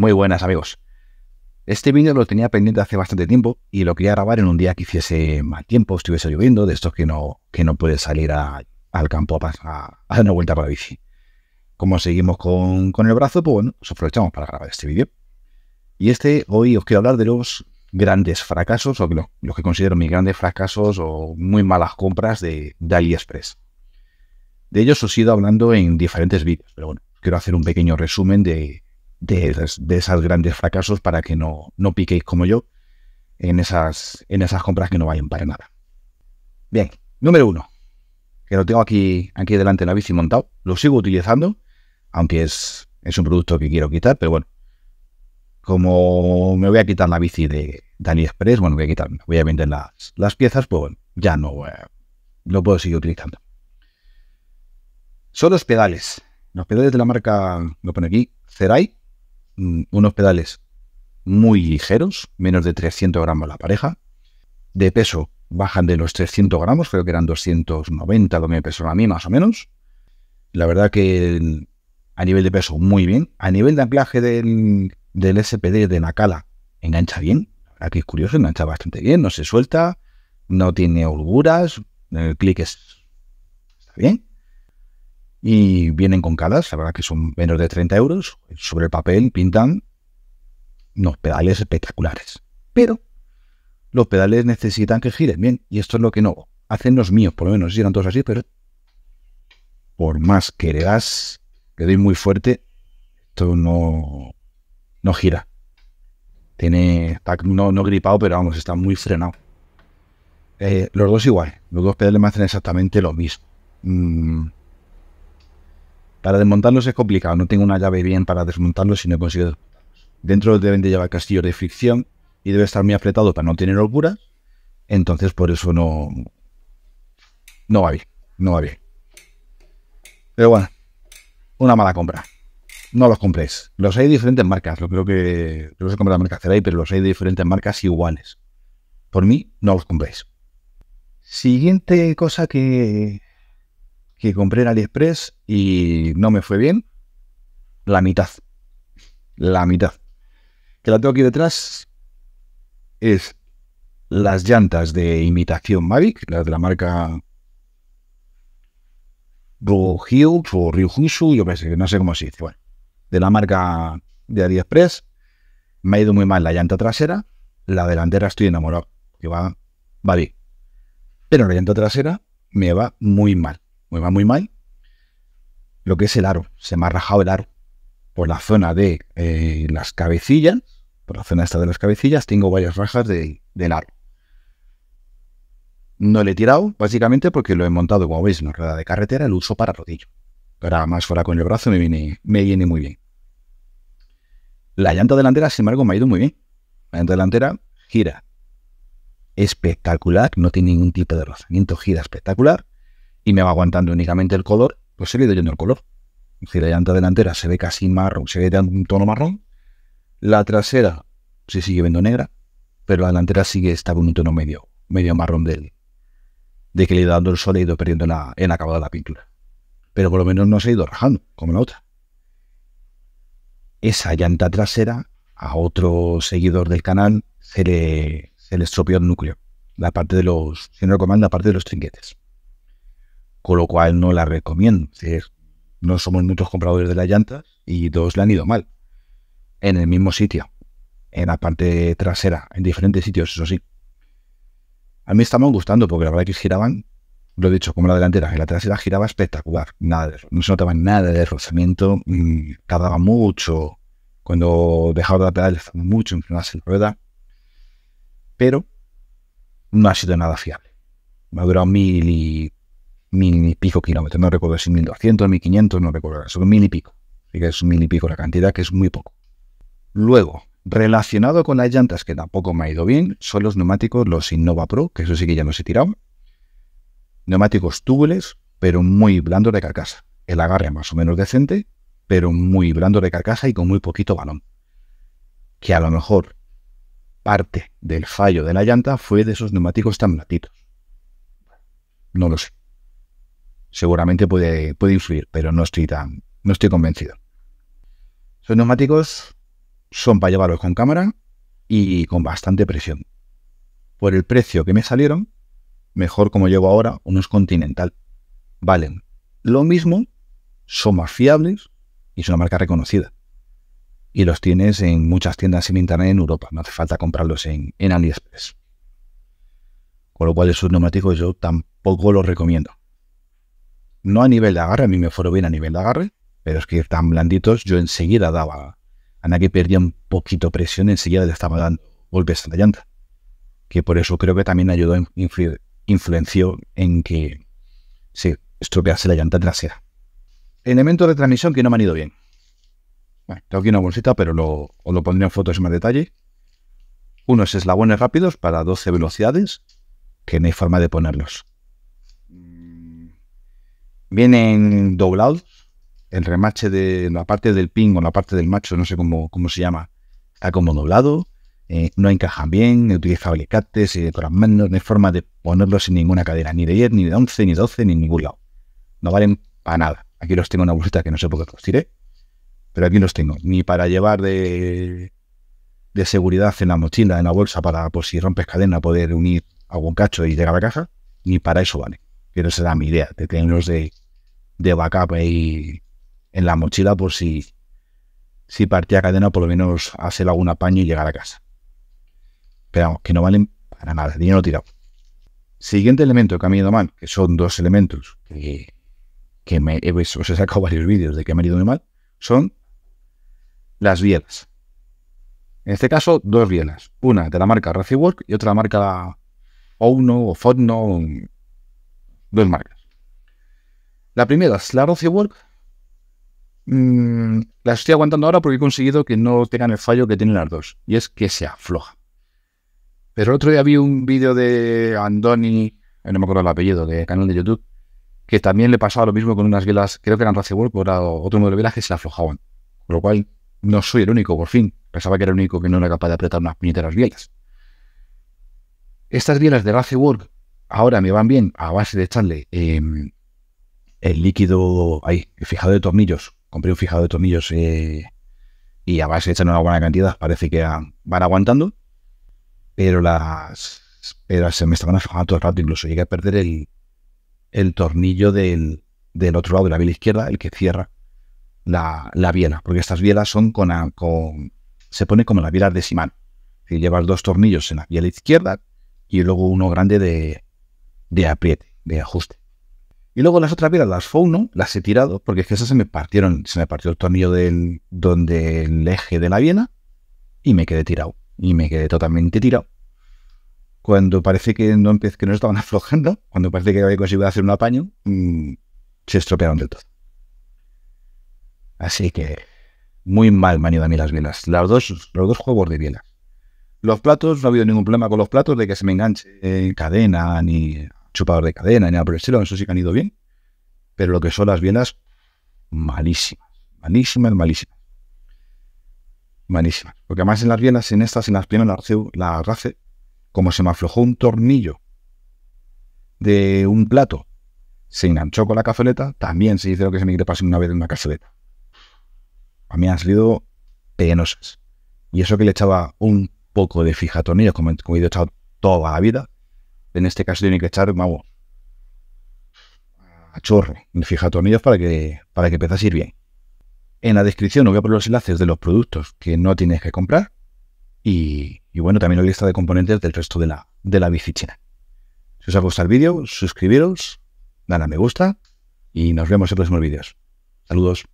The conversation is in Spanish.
Muy buenas amigos. Este vídeo lo tenía pendiente hace bastante tiempo y lo quería grabar en un día que hiciese mal tiempo, estuviese lloviendo, de estos que no, que no puedes salir al campo a, dar una vuelta para la bici. Como seguimos con, el brazo, pues bueno, os aprovechamos para grabar este vídeo. Y este, hoy os quiero hablar de los grandes fracasos, o los, los que considero mis grandes fracasos o muy malas compras de, de AliExpress. De ellos os he ido hablando en diferentes vídeos, pero bueno, quiero hacer un pequeño resumen de, de, esas, esos grandes fracasos para que no, no piquéis como yo en esas, en esas compras que no vayan para nada. Bien, número uno, que lo tengo aquí, aquí delante en la bici montado, lo sigo utilizando, aunque es, es un producto que quiero quitar, pero bueno, como me voy a quitar la bici de, dani Express bueno, voy a quitar, voy a vender las, piezas, pues bueno, ya no eh, lo puedo seguir utilizando. Son los pedales. Los pedales de la marca, lo pone aquí, cerai Mm, unos pedales muy ligeros, menos de 300 gramos la pareja. De peso bajan de los 300 gramos, creo que eran 290 lo que me a mí más o menos. La verdad que a nivel de peso muy bien. A nivel de anclaje del, del SPD de Nakala engancha bien. Aquí es curioso, engancha bastante bien, no se suelta, no tiene holguras, el clic es, está bien y vienen con calas, la verdad que son menos de 30 euros. Sobre el papel pintan unos pedales espectaculares. Pero los pedales necesitan que giren bien, y esto es lo que no hacen los míos, por lo menos, si todos así, pero por más que le das, le doy muy fuerte, esto no, no gira. Tiene, no, gripado, pero vamos, está muy frenado. Eh, los dos igual, los dos pedales me hacen exactamente lo mismo. Mm, para desmontarlos es complicado, no tengo una llave bien para desmontarlos y no he conseguido Dentro deben de llevar castillos de fricción y debe estar muy apretado para no tener holgura. Entonces por eso no, no va bien, no va bien. Pero bueno, una mala compra. No los compréis. Los hay de diferentes marcas. Lo creo que no sé cómo la marca pero los hay de diferentes marcas iguales. Por mí, no los compréis. Siguiente cosa que, que compré en AliExpress y no me fue bien. La mitad. La mitad. Que la tengo aquí detrás es las llantas de imitación Mavic, las de la marca Ryu o Ryuhishu, yo pensé, no sé cómo se dice, bueno, de la marca de AliExpress. Me ha ido muy mal la llanta trasera, la delantera estoy enamorado, que va, va bien. Pero la llanta trasera me va muy mal me va muy mal, lo que es el aro. Se me ha rajado el aro. Por la zona de eh, las cabecillas, por la zona esta de las cabecillas, tengo varias rajas de, del aro. No le he tirado, básicamente porque lo he montado, como veis, en una rueda de carretera, lo uso para rodillo. Ahora más fuera con el brazo me viene, me viene muy bien. La llanta delantera, sin embargo, me ha ido muy bien. La llanta delantera gira espectacular, no tiene ningún tipo de rozamiento, gira espectacular y me va aguantando únicamente el color, pues se le yendo el color. Es decir, la llanta delantera se ve casi marrón, se ve de un tono marrón. La trasera se sigue viendo negra, pero la delantera sigue está en un tono medio, medio marrón del, de que le he dando el sol e ido perdiendo en acabado la pintura. Pero por lo menos no se ha ido rajando, como la otra. Esa llanta trasera, a otro seguidor del canal, se le, estropeó el núcleo. La parte de los, si no la parte de los trinquetes con lo cual no la recomiendo. no somos muchos compradores de la llanta y dos le han ido mal. En el mismo sitio, en la parte trasera, en diferentes sitios, eso sí. A mí me gustando porque la verdad es que giraban, lo he dicho, como la delantera, En la trasera giraba espectacular. Nada no se notaba nada de rozamiento, tardaba mucho. Cuando dejaba de pedal, estaba mucho se la rueda. Pero no ha sido nada fiable. Me ha durado mil y mil y pico kilómetros. No recuerdo si 1200, 1500, no recuerdo. Son mil y pico. Así que es mil y pico la cantidad, que es muy poco. Luego, relacionado con las llantas, que tampoco me ha ido bien, son los neumáticos, los Innova Pro, que eso sí que ya no se tirado. Neumáticos túbules, pero muy blandos de carcasa. El agarre más o menos decente, pero muy blando de carcasa y con muy poquito balón. Que a lo mejor parte del fallo de la llanta fue de esos neumáticos tan blatitos. No lo sé seguramente puede, puede influir, pero no estoy tan, no estoy convencido. Son neumáticos son para llevarlos con cámara y con bastante presión. Por el precio que me salieron, mejor como llevo ahora unos Continental. Valen lo mismo, son más fiables y es una marca reconocida. Y los tienes en muchas tiendas en internet en Europa, no hace falta comprarlos en, en AliExpress. Con lo cual esos neumáticos yo tampoco los recomiendo no a nivel de agarre, a mí me fueron bien a nivel de agarre, pero es que tan blanditos, yo enseguida daba, a nadie perdía un poquito presión, enseguida le estaba dando golpes a la llanta. Que por eso creo que también ayudó, influenció en que se estropease la llanta trasera. Elementos de transmisión que no me han ido bien. Bueno, tengo aquí una bolsita, pero lo, os lo pondré en fotos en más detalle. Unos eslabones rápidos para 12 velocidades, que no hay forma de ponerlos. Vienen doblados, el remache de la parte del ping o la parte del macho, no sé cómo, cómo se llama, está como doblado, eh, no encajan bien, utiliza alicates y de no hay forma de ponerlos sin ninguna cadena, ni de 10, ni de 11, ni de 12, ni ningún lado. No valen para nada. Aquí los tengo en una bolsita que no sé por qué los tiré, pero aquí los tengo, ni para llevar de, seguridad en la mochila, en la bolsa, para por si rompes cadena poder unir algún cacho y llegar a la caja, ni para eso valen pero esa era mi idea, de tenerlos de, backup ahí en la mochila por si, si partía cadena, por lo menos hacer algún apaño y llegar a casa. Pero vamos, que no valen para nada, dinero tirado. Siguiente elemento que ha ido mal, que son dos elementos que, me, pues, os he sacado varios vídeos de que me han ido muy mal, son las bielas. En este caso, dos bielas. Una de la marca Work y otra de la marca Ouno o Fodno dos marcas. La primera es la Rocio Work. Mm, la estoy aguantando ahora porque he conseguido que no tengan el fallo que tienen las dos, y es que se afloja. Pero el otro día vi un vídeo de Andoni, eh, no me acuerdo el apellido, de canal de YouTube, que también le pasaba lo mismo con unas velas, creo que eran Race Work o otro modelo de velas que se aflojaban. Con lo cual, no soy el único, por fin. Pensaba que era el único que no era capaz de apretar unas puñeteras bielas. Estas bielas de Race Work ahora me van bien a base de echarle em, el líquido, ahí, el fijado de tornillos. Compré un fijado de tornillos eh, y a base de echarle una buena cantidad, parece que van aguantando. Pero las, pero se me estaban aflojando todo el rato. Incluso llegué a perder el, el tornillo del, otro lado de la biela izquierda, el que cierra la, la biela. Porque estas bielas son con, con se pone como la biela de simán. Si llevas dos tornillos en la biela izquierda y luego uno grande de, de apriete, de ajuste. Y luego las otras piedras, las FOU1, las he tirado porque es que esas se me partieron, se me partió el tornillo del, donde el eje de la viena y me quedé tirado. Y me quedé totalmente tirado. Cuando parece que no, que no estaban aflojando, cuando parece que había conseguido hacer un apaño, mm, se estropearon del todo. Así que muy mal me han ido a mí las velas, Las dos, los dos juegos de bielas. Los platos, no ha habido ningún problema con los platos de que se me enganche en cadena ni chupador de cadena ni nada por el estilo, eso sí que han ido bien. Pero lo que son las bielas, malísimas, malísimas, malísimas. Malísimas. Porque además en las bielas, en estas, en las primeras, la race, como se me aflojó un tornillo de un plato, se enganchó con la cazoleta, también se dice lo que se me pasar una vez en una cazoleta. A mí han salido penosas. Y eso que le echaba un poco de fijatornillos, como, como he echado toda la vida, en este caso tiene que echar, vamos, a chorre, fija tornillos para que, para que empiece a ir bien. En la descripción os voy a poner los enlaces de los productos que no tienes que comprar y, bueno, también la lista de componentes del resto de la, de la bici Si os ha gustado el vídeo, suscribiros, dale a me gusta y nos vemos en próximos vídeos. Saludos.